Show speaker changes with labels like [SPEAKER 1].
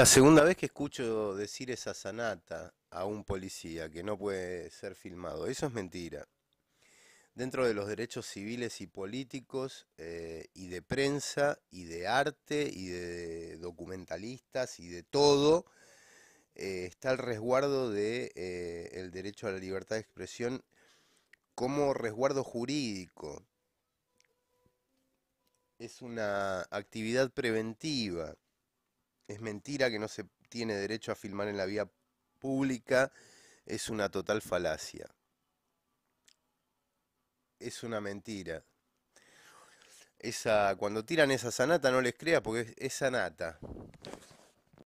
[SPEAKER 1] La segunda vez que escucho decir esa sanata a un policía que no puede ser filmado, eso es mentira. Dentro de los derechos civiles y políticos, eh, y de prensa, y de arte, y de documentalistas, y de todo, eh, está el resguardo del eh, derecho a la libertad de expresión como resguardo jurídico. Es una actividad preventiva es mentira que no se tiene derecho a filmar en la vía pública, es una total falacia. Es una mentira. Esa, cuando tiran esa sanata no les crea porque es, es sanata.